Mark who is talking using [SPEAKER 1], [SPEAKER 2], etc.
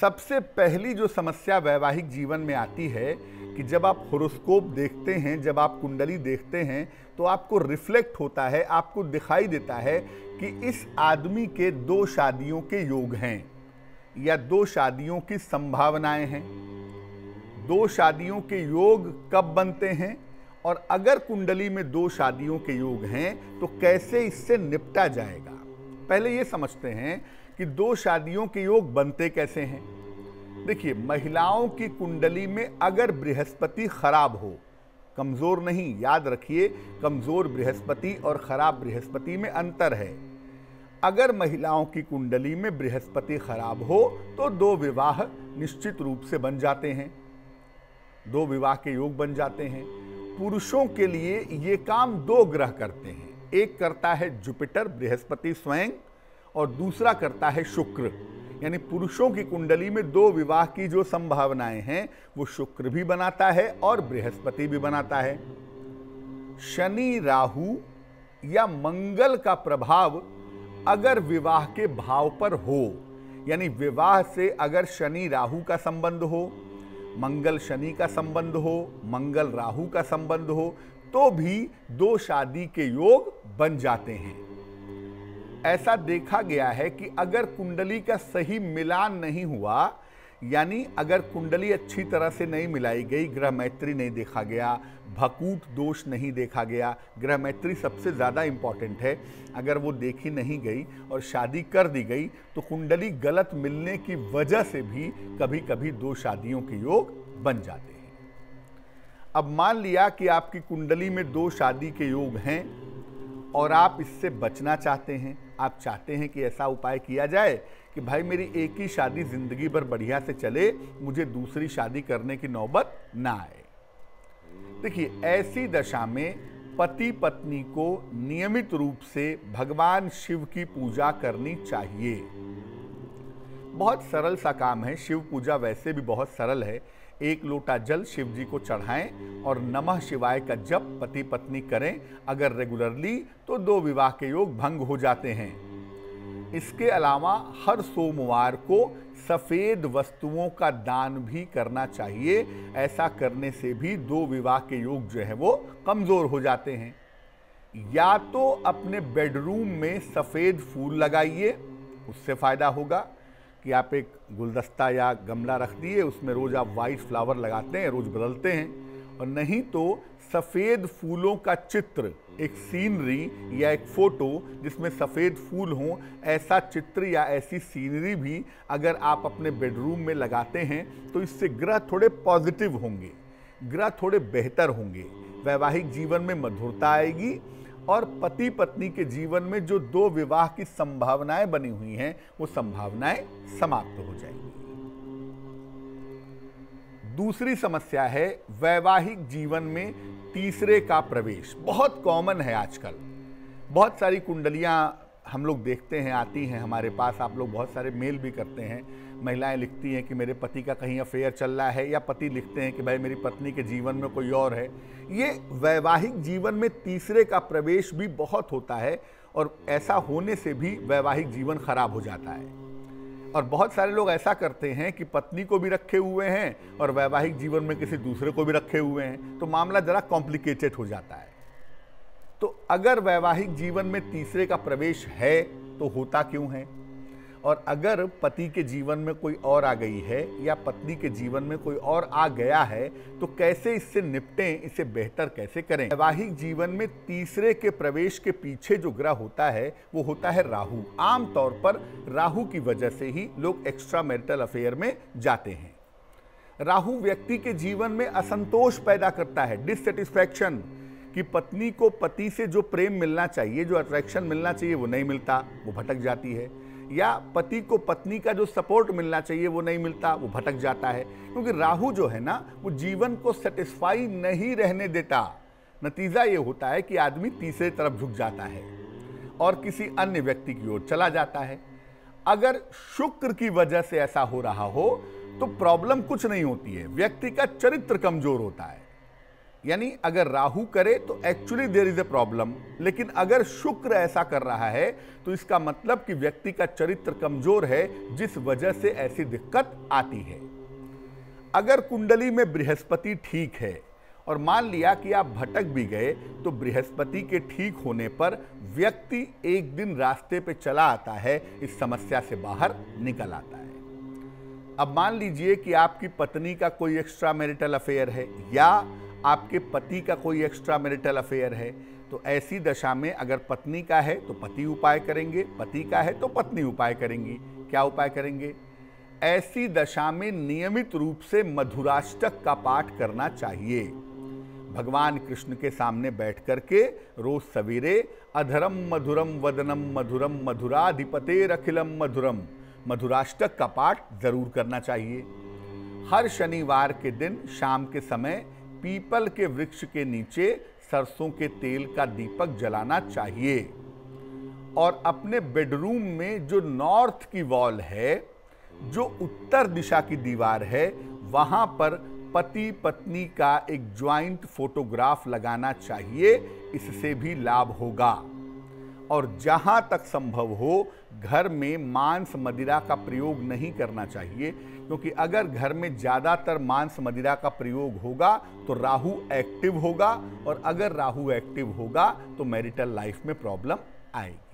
[SPEAKER 1] सबसे पहली जो समस्या वैवाहिक जीवन में आती है कि जब आप होरोस्कोप देखते हैं जब आप कुंडली देखते हैं तो आपको रिफ्लेक्ट होता है आपको दिखाई देता है कि इस आदमी के दो शादियों के योग हैं या दो शादियों की संभावनाएं हैं दो शादियों के योग कब बनते हैं और अगर कुंडली में दो शादियों के योग हैं तो कैसे इससे निपटा जाएगा पहले ये समझते हैं कि दो शादियों के योग बनते कैसे हैं देखिए महिलाओं की कुंडली में अगर बृहस्पति खराब हो कमज़ोर नहीं याद रखिए कमज़ोर बृहस्पति और ख़राब बृहस्पति में अंतर है अगर महिलाओं की कुंडली में बृहस्पति खराब हो तो दो विवाह निश्चित रूप से बन जाते हैं दो विवाह के योग बन जाते हैं पुरुषों के लिए ये काम दो ग्रह करते हैं एक करता है जुपिटर बृहस्पति स्वयं और दूसरा करता है शुक्र यानी पुरुषों की कुंडली में दो विवाह की जो संभावनाएं हैं वो शुक्र भी बनाता है और बृहस्पति भी बनाता है शनि राहु या मंगल का प्रभाव अगर विवाह के भाव पर हो यानी विवाह से अगर शनि राहु का संबंध हो मंगल शनि का संबंध हो मंगल राहु का संबंध हो तो भी दो शादी के योग बन जाते हैं ऐसा देखा गया है कि अगर कुंडली का सही मिलान नहीं हुआ यानी अगर कुंडली अच्छी तरह से नहीं मिलाई गई ग्रह मैत्री नहीं देखा गया भकूट दोष नहीं देखा गया ग्रह मैत्री सबसे ज़्यादा इम्पॉर्टेंट है अगर वो देखी नहीं गई और शादी कर दी गई तो कुंडली गलत मिलने की वजह से भी कभी कभी दो शादियों के योग बन जाते हैं अब मान लिया कि आपकी कुंडली में दो शादी के योग हैं और आप इससे बचना चाहते हैं आप चाहते हैं कि ऐसा उपाय किया जाए कि भाई मेरी एक ही शादी ज़िंदगी भर बढ़िया से चले मुझे दूसरी शादी करने की नौबत ना आए देखिए ऐसी दशा में पति पत्नी को नियमित रूप से भगवान शिव की पूजा करनी चाहिए बहुत सरल सा काम है शिव पूजा वैसे भी बहुत सरल है एक लोटा जल शिव जी को चढ़ाएं और नमः शिवाय का जप पति पत्नी करें अगर रेगुलरली तो दो विवाह के योग भंग हो जाते हैं इसके अलावा हर सोमवार को सफ़ेद वस्तुओं का दान भी करना चाहिए ऐसा करने से भी दो विवाह के योग जो है वो कमज़ोर हो जाते हैं या तो अपने बेडरूम में सफ़ेद फूल लगाइए उससे फ़ायदा होगा कि आप एक गुलदस्ता या गमला रख दिए उसमें रोज़ आप वाइट फ्लावर लगाते हैं रोज़ बदलते हैं और नहीं तो सफ़ेद फूलों का चित्र एक सीनरी या एक फ़ोटो जिसमें सफ़ेद फूल हों ऐसा चित्र या ऐसी सीनरी भी अगर आप अपने बेडरूम में लगाते हैं तो इससे ग्रह थोड़े पॉजिटिव होंगे ग्रह थोड़े बेहतर होंगे वैवाहिक जीवन में मधुरता आएगी और पति पत्नी के जीवन में जो दो विवाह की संभावनाएं बनी हुई हैं वो संभावनाएं समाप्त हो जाएंगी दूसरी समस्या है वैवाहिक जीवन में तीसरे का प्रवेश बहुत कॉमन है आजकल बहुत सारी कुंडलियां हम लोग देखते हैं आती हैं हमारे पास आप लोग बहुत सारे मेल भी करते हैं महिलाएं लिखती हैं कि मेरे पति का कहीं अफेयर चल रहा है या पति लिखते हैं कि भाई मेरी पत्नी के जीवन में कोई और है ये वैवाहिक जीवन में तीसरे का प्रवेश भी बहुत होता है और ऐसा होने से भी वैवाहिक जीवन खराब हो जाता है और बहुत सारे लोग ऐसा करते हैं कि पत्नी को भी रखे हुए हैं और वैवाहिक जीवन में किसी दूसरे को भी रखे हुए हैं तो मामला ज़रा कॉम्प्लिकेटेड हो जाता है तो अगर वैवाहिक जीवन में तीसरे का प्रवेश है तो होता क्यों है और अगर पति के जीवन में कोई और आ गई है या पत्नी के जीवन में कोई और आ गया है तो कैसे इससे निपटें इसे बेहतर कैसे करें वैवाहिक जीवन में तीसरे के प्रवेश के पीछे जो ग्रह होता है वो होता है राहु आमतौर पर राहु की वजह से ही लोग एक्स्ट्रा मैरिटल अफेयर में जाते हैं राहु व्यक्ति के जीवन में असंतोष पैदा करता है डिससेटिस्फैक्शन कि पत्नी को पति से जो प्रेम मिलना चाहिए जो अट्रैक्शन मिलना चाहिए वो नहीं मिलता वो भटक जाती है या पति को पत्नी का जो सपोर्ट मिलना चाहिए वो नहीं मिलता वो भटक जाता है क्योंकि राहु जो है ना वो जीवन को सेटिस्फाई नहीं रहने देता नतीजा ये होता है कि आदमी तीसरे तरफ झुक जाता है और किसी अन्य व्यक्ति की ओर चला जाता है अगर शुक्र की वजह से ऐसा हो रहा हो तो प्रॉब्लम कुछ नहीं होती है व्यक्ति का चरित्र कमजोर होता है यानी अगर राहु करे तो actually there is a problem लेकिन अगर शुक्र ऐसा कर रहा है तो इसका मतलब कि व्यक्ति का चरित्र कमजोर है जिस वजह से ऐसी दिक्कत आती है अगर कुंडली में बृहस्पति ठीक है और मान लिया कि आप भटक भी गए तो बृहस्पति के ठीक होने पर व्यक्ति एक दिन रास्ते पे चला आता है इस समस्या से बाहर निकल आता है अब मान लीजिए कि आपकी पत्नी का कोई एक्स्ट्रा मैरिटल अफेयर है या आपके पति का कोई एक्स्ट्रा मैरिटल अफेयर है तो ऐसी दशा में अगर पत्नी का है तो पति उपाय करेंगे पति का है तो पत्नी उपाय करेंगी क्या उपाय करेंगे ऐसी दशा में नियमित रूप से मधुराष्टक का पाठ करना चाहिए भगवान कृष्ण के सामने बैठ करके रोज सवेरे अधरम मधुरम वदनम मधुरम मधुराधिपतेर रखिलम मधुरम मधुराष्टक का पाठ जरूर करना चाहिए हर शनिवार के दिन शाम के समय पीपल के वृक्ष के नीचे सरसों के तेल का दीपक जलाना चाहिए और अपने बेडरूम में जो नॉर्थ की वॉल है जो उत्तर दिशा की दीवार है वहाँ पर पति पत्नी का एक ज्वाइंट फोटोग्राफ लगाना चाहिए इससे भी लाभ होगा और जहाँ तक संभव हो घर में मांस मदिरा का प्रयोग नहीं करना चाहिए क्योंकि अगर घर में ज़्यादातर मांस मदिरा का प्रयोग होगा तो राहु एक्टिव होगा और अगर राहु एक्टिव होगा तो मैरिटल लाइफ में प्रॉब्लम आएगी